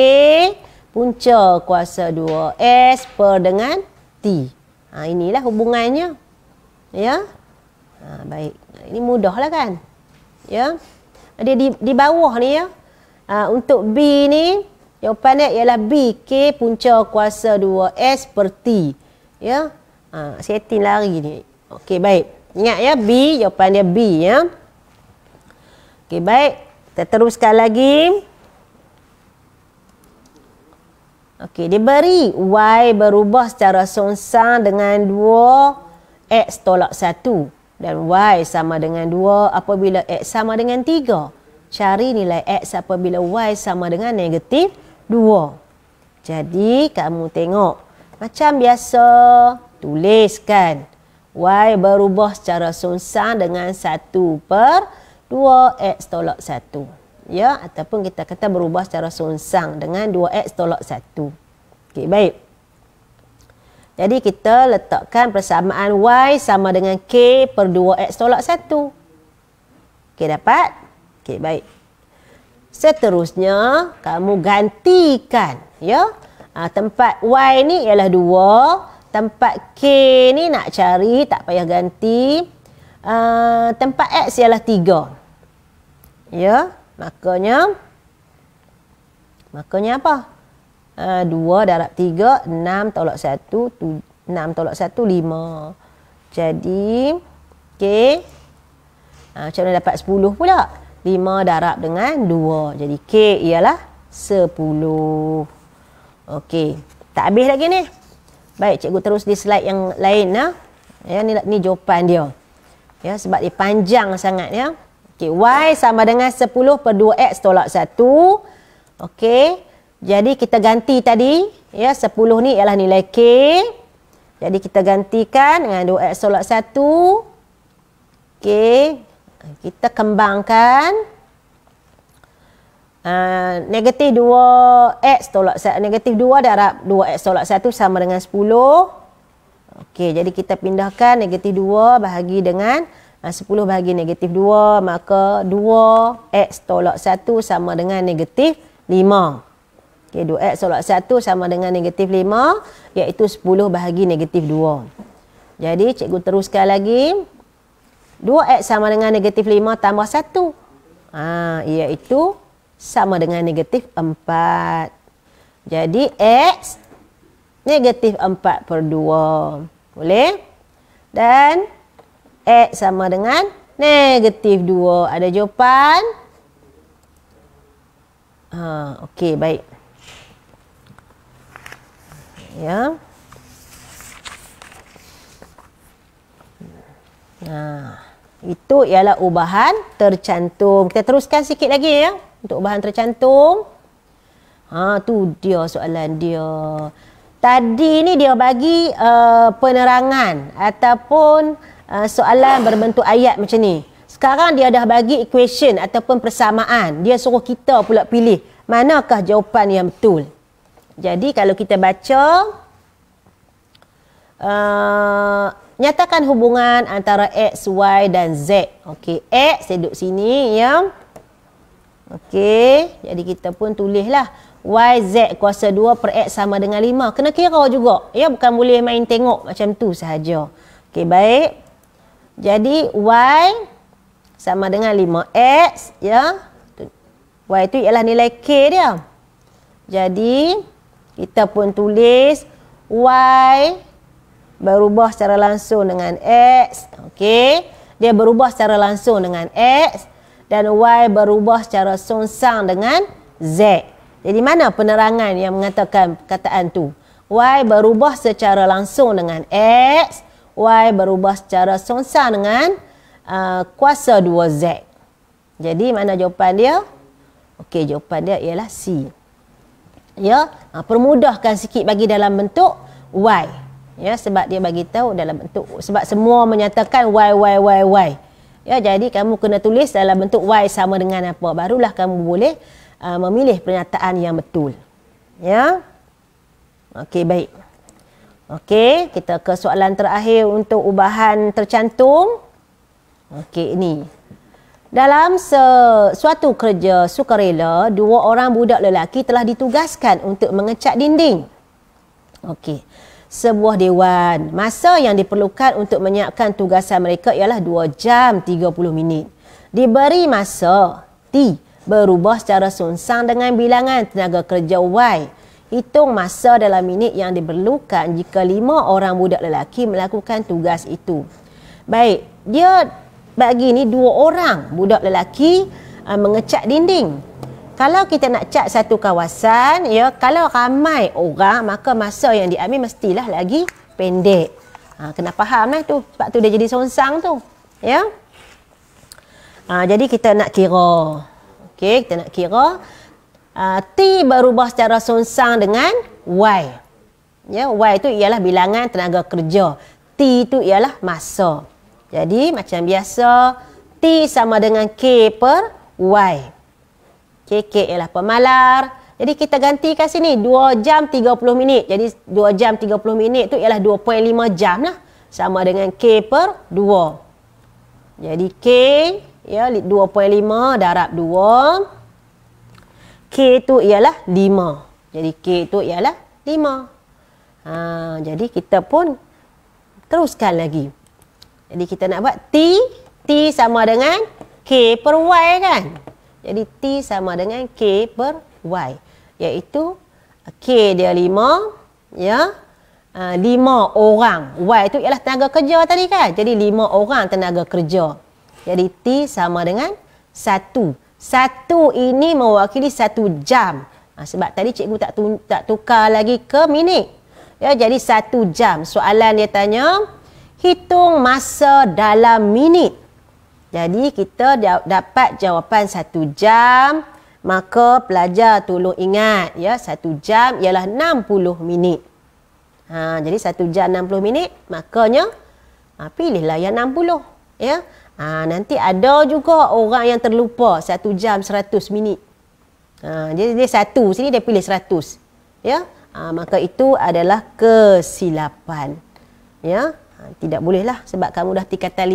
punca kuasa 2S per dengan T. Ha, inilah hubungannya. Ya. Ha, baik. Ini mudahlah kan? Ya. Ada di di bawah ni ya. Ha, untuk B ni jawapan dia ialah B K punca kuasa 2S per T ya ha, setting lari ni okey baik ingat ya B jawapan dia B ya okey baik kita teruskan lagi okey dia beri Y berubah secara songsang dengan 2 X tolak 1 dan Y sama dengan 2 apabila X sama dengan 3 cari nilai X apabila Y sama dengan negatif 2 jadi kamu tengok macam biasa, tuliskan Y berubah secara sonsang dengan 1 per 2X tolak 1. Ya, ataupun kita kata berubah secara sonsang dengan 2X tolak 1. Okey, baik. Jadi kita letakkan persamaan Y sama dengan K per 2X tolak 1. Okey, dapat? Okey, baik. Seterusnya, kamu gantikan. Ya, baik ha, tempat Y ni ialah 2, tempat K ni nak cari tak payah ganti. Uh, tempat X ialah 3. Ya, makanya makanya apa? Ah ha, uh, 2 darab 3, 6 tolak 1, 7, 6 tolak 1 5. Jadi K Ah uh, macam mana dapat 10 pula? 5 darab dengan 2. Jadi K ialah 10. Okey. Tak habis lagi ni. Baik, cikgu terus di slide yang lain. Ha? Ya, ni, ni jawapan dia. Ya, sebab dia panjang sangat. Ya? Okey, Y sama dengan 10 per 2X tolak 1. Okey. Jadi, kita ganti tadi. Ya, 10 ni ialah nilai K. Jadi, kita gantikan dengan 2X tolak 1. Okey. Kita kembangkan uh, negatif 2x tolak negatif 2 darab 2x tolak 1 sama dengan 10. Okey, jadi kita pindahkan negatif 2 bahagi dengan ah, uh, 10 bahagi negatif 2. Maka 2x tolak 1 sama dengan negatif 5. Okey, 2x tolak 1 sama dengan negatif 5 iaitu 10 bahagi negatif 2. Jadi, cikgu teruskan lagi. 2x sama dengan negatif 5 tambah 1. Ha, ah, iaitu 5 sama dengan negatif 4. Jadi X negatif 4 per 2. Boleh? Dan X sama dengan negatif 2. Ada jawapan? Ha, Okey, baik. Ya. Nah, ha, itu ialah ubahan tercantum. Kita teruskan sikit lagi ya untuk bahan tercantum? Ha tu dia soalan dia. Tadi ni dia bagi uh, penerangan ataupun uh, soalan berbentuk ayat macam ni. Sekarang dia dah bagi equation ataupun persamaan. Dia suruh kita pula pilih manakah jawapan yang betul. Jadi kalau kita baca uh, nyatakan hubungan antara x, y dan z. Okey, x duduk sini yang Okey, jadi kita pun tulislah YZ kuasa 2 per X sama dengan 5. Kena kira juga. Ya, bukan boleh main tengok macam tu sahaja. Okey, baik. Jadi, Y sama dengan 5X, ya. Y tu ialah nilai K dia. Jadi, kita pun tulis Y berubah secara langsung dengan X. Okey, dia berubah secara langsung dengan X dan Y berubah secara songsang dengan Z. Jadi mana penerangan yang mengatakan perkataan tu? Y berubah secara langsung dengan X. Y berubah secara songsang dengan uh, kuasa 2Z. Jadi mana jawapan dia? Okey, jawapan dia ialah C. Ya, ha, permudahkan sikit bagi dalam bentuk Y. Ya, sebab dia bagi tahu dalam bentuk sebab semua menyatakan Y Y Y Y. Ya, jadi kamu kena tulis dalam bentuk Y sama dengan apa. Barulah kamu boleh uh, memilih pernyataan yang betul. Ya. Okey, baik. Okey, kita ke soalan terakhir untuk ubahan tercantum. Okey, ini. Dalam sesuatu kerja sukarela, dua orang budak lelaki telah ditugaskan untuk mengecat dinding. Okey sebuah dewan. Masa yang diperlukan untuk menyiapkan tugasan mereka ialah 2 jam 30 minit. Diberi masa T berubah secara sunsang dengan bilangan tenaga kerja Y. Hitung masa dalam minit yang diperlukan jika lima orang budak lelaki melakukan tugas itu. Baik, dia bagi ni dua orang budak lelaki uh, ah, mengecat dinding kalau kita nak cat satu kawasan ya kalau ramai orang maka masa yang diambil mestilah lagi pendek ha, kena faham eh tu sebab tu dia jadi sonsang tu ya ha, jadi kita nak kira okey kita nak kira ha, t berubah secara sonsang dengan y ya y tu ialah bilangan tenaga kerja t tu ialah masa jadi macam biasa t sama dengan k per y Cekek ialah pemalar. Jadi kita gantikan sini 2 jam 30 minit. Jadi 2 jam 30 minit tu ialah 2.5 jam lah. Sama dengan K per 2. Jadi K ya 2.5 darab 2. K tu ialah 5. Jadi K tu ialah 5. Ha, jadi kita pun teruskan lagi. Jadi kita nak buat T. T sama dengan K per Y kan? Jadi T sama dengan K per Y. Iaitu K dia 5. Ya. Uh, ah, 5 orang. Y itu ialah tenaga kerja tadi kan. Jadi 5 orang tenaga kerja. Jadi T sama dengan 1. 1 ini mewakili 1 jam. Ah, sebab tadi cikgu tak, tak tukar lagi ke minit. Ya, jadi 1 jam. Soalan dia tanya. Hitung masa dalam minit. Jadi kita dapat jawapan satu jam. Maka pelajar tolong ingat ya satu jam ialah 60 minit. Ha, jadi satu jam 60 minit makanya ha, pilihlah yang 60. Ya. Ha, nanti ada juga orang yang terlupa satu jam 100 minit. Ha, jadi dia satu sini dia pilih 100. Ya. Ha, maka itu adalah kesilapan. Ya. Ha, tidak bolehlah sebab kamu dah tingkatan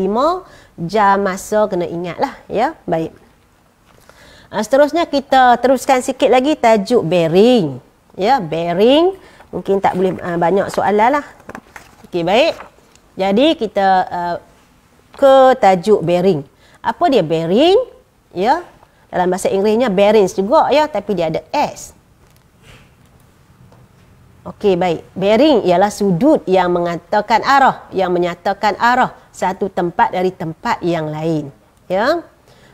jam masa kena ingat lah ya baik uh, seterusnya kita teruskan sikit lagi tajuk bearing ya bearing mungkin tak boleh uh, banyak soalan lah okey baik jadi kita uh, ke tajuk bearing apa dia bearing ya dalam bahasa Inggerisnya bearings juga ya tapi dia ada s Okey baik. Bearing ialah sudut yang mengatakan arah, yang menyatakan arah satu tempat dari tempat yang lain. Ya.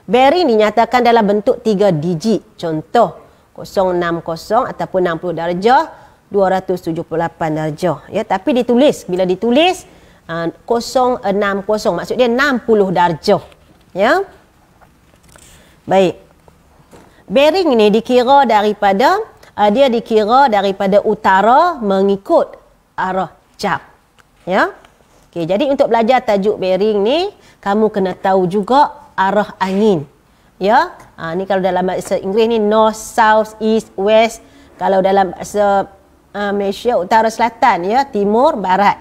Beri dinyatakan dalam bentuk tiga digit. Contoh 060 ataupun 60 darjah, 278 darjah. Ya, tapi ditulis bila ditulis 060 uh, maksudnya 60 darjah. Ya. Baik. Bearing ni dikira daripada uh, dia dikira daripada utara mengikut arah jam. Ya. Okey, jadi untuk belajar tajuk bearing ni, kamu kena tahu juga arah angin. Ya? Ha, ni kalau dalam bahasa Inggeris ni, north, south, east, west. Kalau dalam bahasa uh, Malaysia, utara, selatan. Ya? Timur, barat.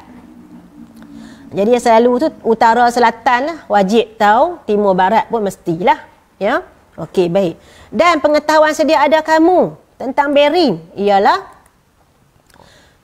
Jadi yang selalu tu utara selatan lah, wajib tahu timur barat pun mestilah ya. Okey baik. Dan pengetahuan sedia ada kamu tentang bearing ialah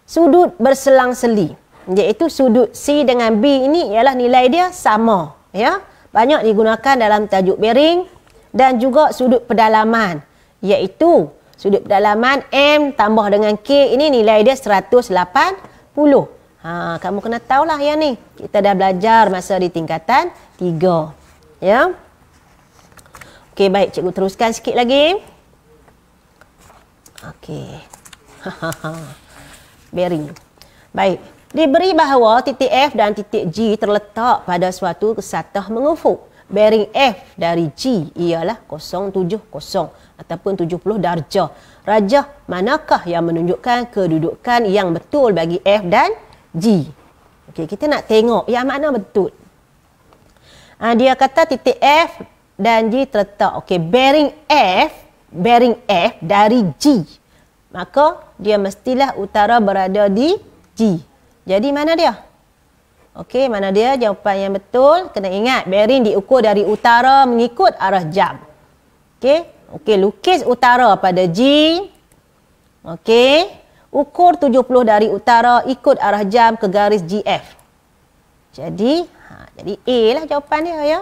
sudut berselang-seli iaitu sudut C dengan B ini ialah nilai dia sama ya banyak digunakan dalam tajuk bearing dan juga sudut pedalaman iaitu sudut pedalaman M tambah dengan K ini nilai dia 180 ha, kamu kena tahulah yang ni kita dah belajar masa di tingkatan 3 ya Okey baik cikgu teruskan sikit lagi Okey bearing baik Diberi bahawa titik F dan titik G terletak pada suatu kesatah mengufuk. Bearing F dari G ialah 070 ataupun 70 darjah. Rajah manakah yang menunjukkan kedudukan yang betul bagi F dan G? Okay, kita nak tengok yang mana betul. Ha, dia kata titik F dan G terletak. Okay, bearing F, bearing F dari G. Maka dia mestilah utara berada di G. Jadi mana dia? Okey, mana dia jawapan yang betul? Kena ingat, bearing diukur dari utara mengikut arah jam. Okey, okay, lukis utara pada G. Okey, ukur 70 dari utara ikut arah jam ke garis GF. Jadi, ha, jadi A lah jawapan dia. Ya?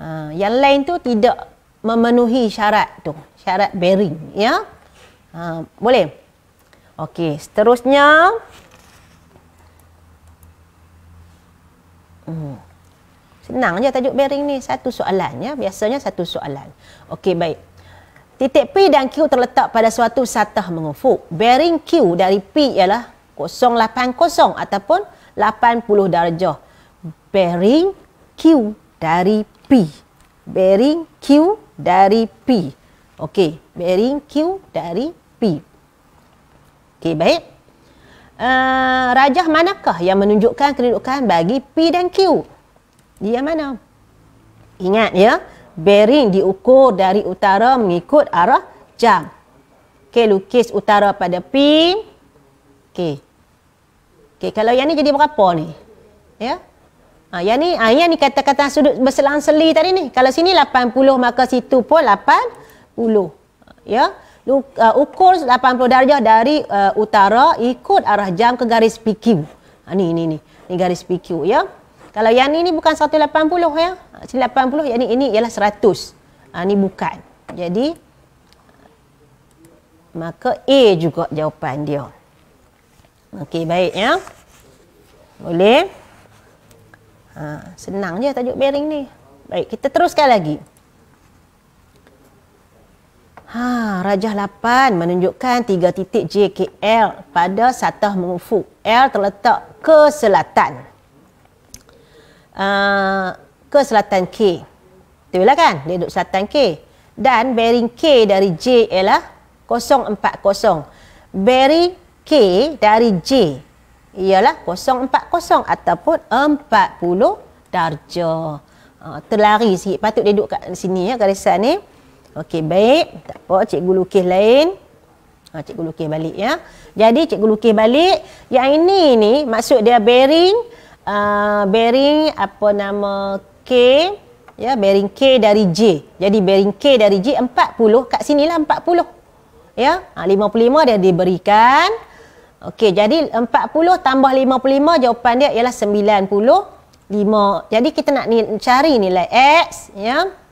Ha, yang lain tu tidak memenuhi syarat tu. Syarat bearing. ya. Ha, boleh? Okey, seterusnya... Hmm. Senang je tajuk bearing ni. Satu soalan ya. Biasanya satu soalan. Okey, baik. Titik P dan Q terletak pada suatu satah mengufuk. Bearing Q dari P ialah 080 ataupun 80 darjah. Bearing Q dari P. Bearing Q dari P. Okey, bearing Q dari P. Okey, baik uh, rajah manakah yang menunjukkan kedudukan bagi P dan Q? Dia mana? Ingat ya, bearing diukur dari utara mengikut arah jam. Okey, lukis utara pada P. Okey. Okey, kalau yang ni jadi berapa ni? Ya. Ha, yang ni, ha, ni kata-kata sudut berselang-seli tadi ni. Kalau sini 80, maka situ pun 80. Ya uh, ukur 80 darjah dari uh, utara ikut arah jam ke garis PQ. Ha, ah, ni ni ni. Ni garis PQ ya. Kalau yang ni ni bukan 180 ya. 180 yang ni ini ialah 100. Ha, ah, ni bukan. Jadi maka A juga jawapan dia. Okey baik ya. Boleh. Ha, senang je tajuk bearing ni. Baik, kita teruskan lagi. Ha, Rajah 8 menunjukkan tiga titik JKL pada satah mengufuk L terletak ke selatan. Uh, ke selatan K. Betul lah kan? Dia duduk selatan K. Dan bearing K dari J ialah 040. Bearing K dari J ialah 040 ataupun 40 darjah. Uh, terlari sikit. Patut dia duduk kat sini ya garisan ni. Okey, baik. Tak apa, cikgu lukis lain. Ha, cikgu lukis balik ya. Jadi, cikgu lukis balik. Yang ini ni, maksud dia bearing. Uh, bearing apa nama K. Ya, bearing K dari J. Jadi, bearing K dari J 40. Kat sini lah 40. Ya, ha, ah, 55 dia diberikan. Okey, jadi 40 tambah 55 jawapan dia ialah 90. 5. Jadi kita nak ni, cari nilai X. Ya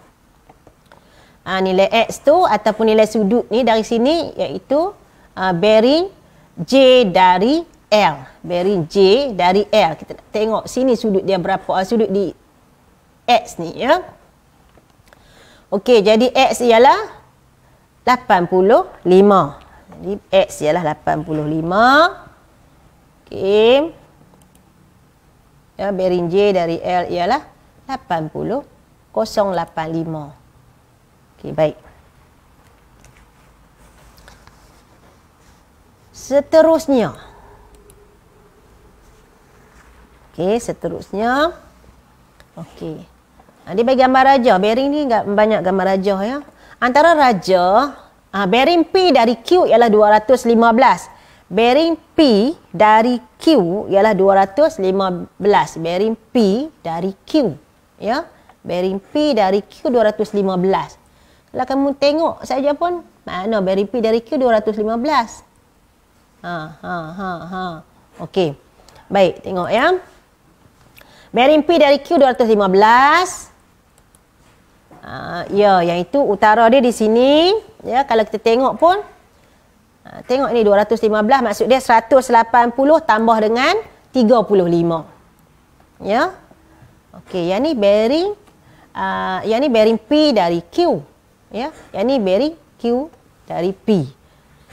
uh, nilai X tu ataupun nilai sudut ni dari sini iaitu uh, bearing J dari L. Bearing J dari L. Kita nak tengok sini sudut dia berapa. Uh, sudut di X ni ya. Okey jadi X ialah 85. Jadi X ialah 85. Okey. Ya, bearing J dari L ialah 80085. Okey, baik. Seterusnya. Okey, seterusnya. Okey. Ada ah, bagi gambar raja. Bearing ni banyak gambar raja ya. Antara raja, uh, bearing P dari Q ialah 215. Bearing P dari Q ialah 215. Bearing P dari Q. Ya. Bearing P dari Q kalau kamu tengok saja pun, mana BRP dari Q 215. Ha, ha, ha, ha. Okey. Baik, tengok ya. BRP dari Q 215. Uh, ha, ya, yang itu utara dia di sini. Ya, kalau kita tengok pun, ha, Tengok ni 215 maksud dia 180 tambah dengan 35. Ya. Okey, yang ni bearing uh, ha, yang ni bearing P dari Q ya yang ni beri q dari p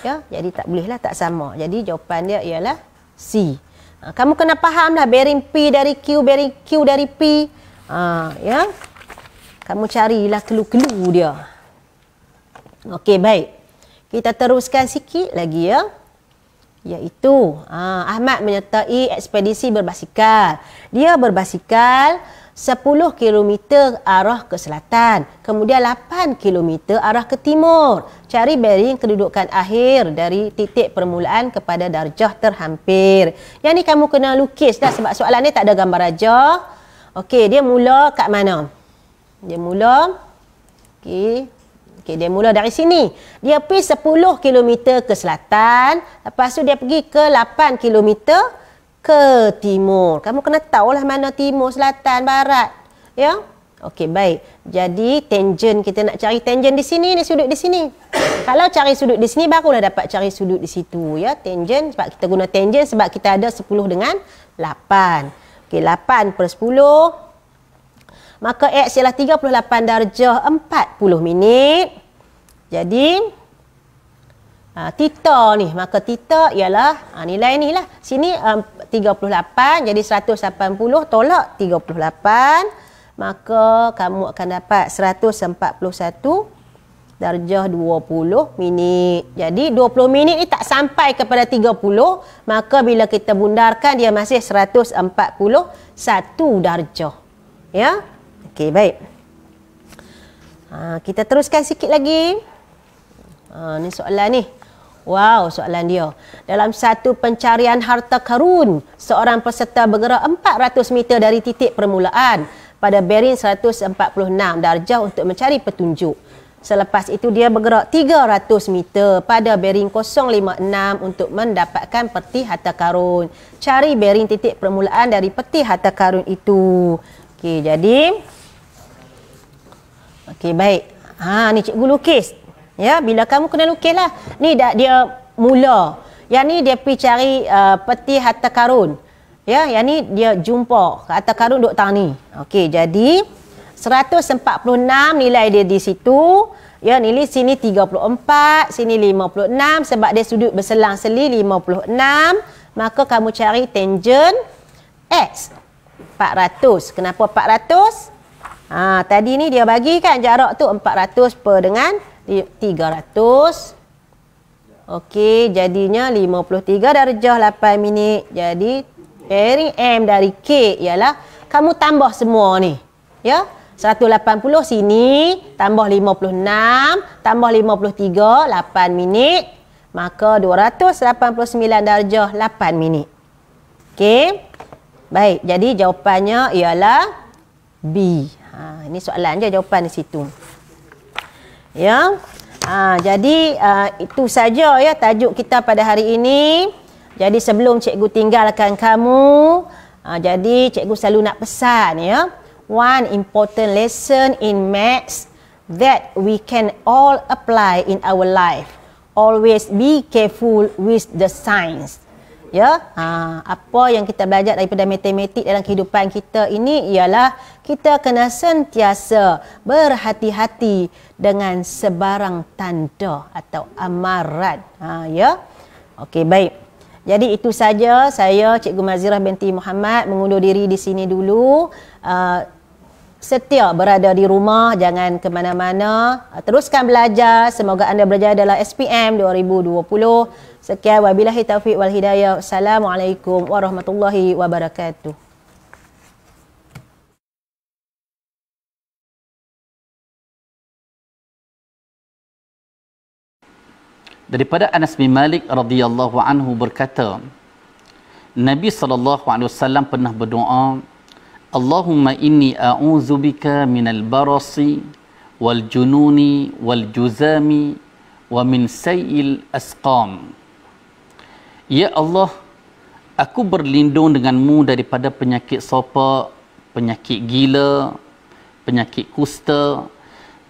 ya jadi tak bolehlah tak sama jadi jawapan dia ialah c ha, kamu kena fahamlah beri p dari q beri q dari p ha, ya kamu carilah kelu-kelu dia okey baik kita teruskan sikit lagi ya Yaitu ha, Ahmad menyertai ekspedisi berbasikal dia berbasikal 10 km arah ke selatan, kemudian 8 km arah ke timur. Cari bearing kedudukan akhir dari titik permulaan kepada darjah terhampir. Yang ni kamu kena lukis dah sebab soalan ni tak ada gambar aja. Okey, dia mula kat mana? Dia mula okey. Okey, dia mula dari sini. Dia pergi 10 km ke selatan, lepas tu dia pergi ke 8 km ke timur. Kamu kena tahu lah mana timur, selatan, barat. Ya? Okey, baik. Jadi, tangent kita nak cari tangent di sini, ni sudut di sini. Kalau cari sudut di sini, barulah dapat cari sudut di situ. Ya, tangent. Sebab kita guna tangent, sebab kita ada 10 dengan 8. Okey, 8 per 10. Maka X ialah 38 darjah 40 minit. Jadi, Uh, tita ni maka tita ialah uh, nilai ni lah sini um, 38 jadi 180 tolak 38 maka kamu akan dapat 141 darjah 20 minit jadi 20 minit ni tak sampai kepada 30 maka bila kita bundarkan dia masih 141 darjah ya okey baik uh, kita teruskan sikit lagi uh, ni soalan ni Wow, soalan dia. Dalam satu pencarian harta karun, seorang peserta bergerak 400 meter dari titik permulaan pada bearing 146 darjah untuk mencari petunjuk. Selepas itu dia bergerak 300 meter pada bearing 056 untuk mendapatkan peti harta karun. Cari bearing titik permulaan dari peti harta karun itu. Okey, jadi Okey, baik. Ha, ni cikgu lukis ya bila kamu kena lukislah ni dah dia mula yang ni dia pergi cari uh, peti harta karun ya yang ni dia jumpa harta karun duk tang ni okey jadi 146 nilai dia di situ ya nilai sini 34 sini 56 sebab dia sudut berselang-seli 56 maka kamu cari tangent x 400 kenapa 400 Ha, ah, tadi ni dia bagi kan jarak tu 400 per dengan 300. Okey, jadinya 53 darjah 8 minit. Jadi bearing M dari K ialah kamu tambah semua ni. Ya. 180 sini tambah 56 tambah 53 8 minit. Maka 289 darjah 8 minit. Okey. Baik, jadi jawapannya ialah B. Ha, ini soalan je jawapan di situ ya. Ha, jadi uh, itu saja ya tajuk kita pada hari ini. Jadi sebelum cikgu tinggalkan kamu, uh, jadi cikgu selalu nak pesan ya. One important lesson in maths that we can all apply in our life. Always be careful with the signs ya ha, apa yang kita belajar daripada matematik dalam kehidupan kita ini ialah kita kena sentiasa berhati-hati dengan sebarang tanda atau amaran ha, ya okay baik jadi itu saja saya Cikgu Mazirah binti Muhammad mengundur diri di sini dulu uh, setia berada di rumah, jangan ke mana-mana. Teruskan belajar, semoga anda belajar dalam SPM 2020. Sekian wabillahi taufiq wal hidayah. Assalamualaikum warahmatullahi wabarakatuh. Daripada Anas bin Malik radhiyallahu anhu berkata, Nabi sallallahu alaihi wasallam pernah berdoa, Allahumma inni a'udzubika minal barasi wal jununi wal juzami wa min sayyil asqam. Ya Allah, aku berlindung denganmu daripada penyakit sopa, penyakit gila, penyakit kusta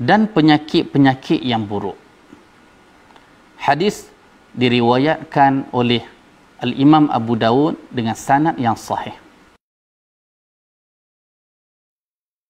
dan penyakit-penyakit yang buruk. Hadis diriwayatkan oleh Al-Imam Abu Daud dengan sanad yang sahih.